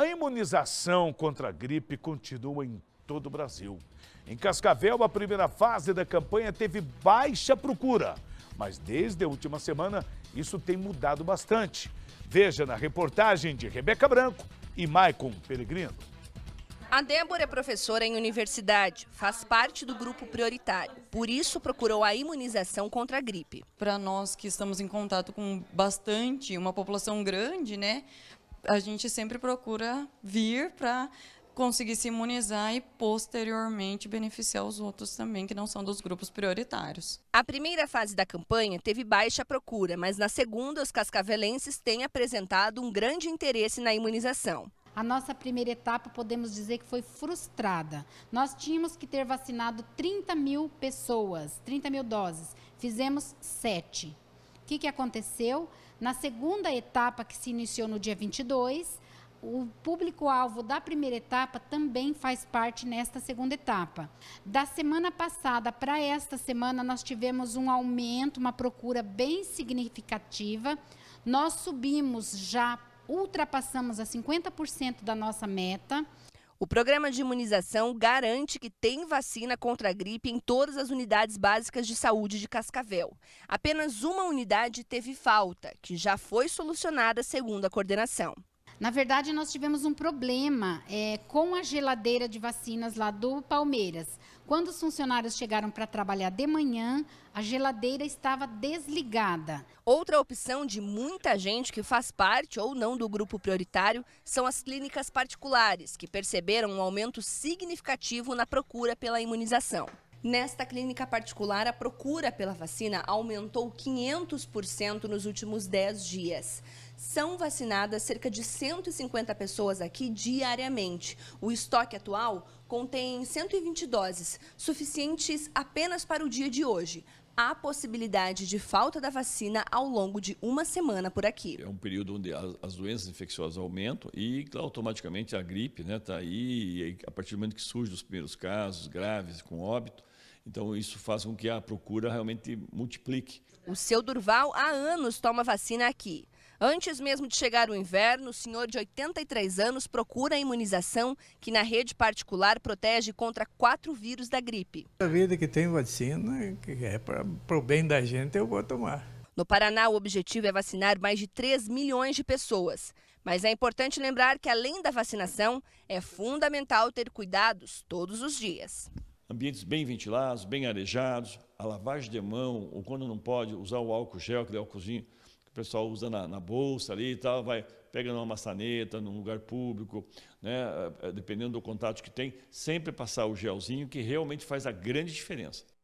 A imunização contra a gripe continua em todo o Brasil. Em Cascavel, a primeira fase da campanha teve baixa procura, mas desde a última semana isso tem mudado bastante. Veja na reportagem de Rebeca Branco e Maicon Peregrino. A Débora é professora em universidade, faz parte do grupo prioritário, por isso procurou a imunização contra a gripe. Para nós que estamos em contato com bastante, uma população grande, né? a gente sempre procura vir para conseguir se imunizar e posteriormente beneficiar os outros também que não são dos grupos prioritários. A primeira fase da campanha teve baixa procura, mas na segunda os cascavelenses têm apresentado um grande interesse na imunização. A nossa primeira etapa, podemos dizer que foi frustrada. Nós tínhamos que ter vacinado 30 mil pessoas, 30 mil doses. Fizemos sete que, que aconteceu? Na segunda etapa, que se iniciou no dia 22, o público-alvo da primeira etapa também faz parte nesta segunda etapa. Da semana passada para esta semana, nós tivemos um aumento, uma procura bem significativa. Nós subimos já, ultrapassamos a 50% da nossa meta. O programa de imunização garante que tem vacina contra a gripe em todas as unidades básicas de saúde de Cascavel. Apenas uma unidade teve falta, que já foi solucionada segundo a coordenação. Na verdade, nós tivemos um problema é, com a geladeira de vacinas lá do Palmeiras. Quando os funcionários chegaram para trabalhar de manhã, a geladeira estava desligada. Outra opção de muita gente que faz parte ou não do grupo prioritário são as clínicas particulares, que perceberam um aumento significativo na procura pela imunização. Nesta clínica particular, a procura pela vacina aumentou 500% nos últimos 10 dias. São vacinadas cerca de 150 pessoas aqui diariamente. O estoque atual contém 120 doses, suficientes apenas para o dia de hoje há possibilidade de falta da vacina ao longo de uma semana por aqui. É um período onde as doenças infecciosas aumentam e automaticamente a gripe está né, tá aí, e a partir do momento que surgem os primeiros casos graves com óbito, então, isso faz com que a procura realmente multiplique. O seu Durval há anos toma vacina aqui. Antes mesmo de chegar o inverno, o senhor de 83 anos procura a imunização que na rede particular protege contra quatro vírus da gripe. A vida que tem vacina, que é para o bem da gente, eu vou tomar. No Paraná, o objetivo é vacinar mais de 3 milhões de pessoas. Mas é importante lembrar que, além da vacinação, é fundamental ter cuidados todos os dias ambientes bem ventilados, bem arejados, a lavagem de mão, ou quando não pode, usar o álcool gel, que é o álcoolzinho que o pessoal usa na, na, bolsa ali e tal, vai, pega numa maçaneta, num lugar público, né, eh, eh, dependendo do contato que tem, sempre passar o gelzinho, que realmente faz a grande diferença.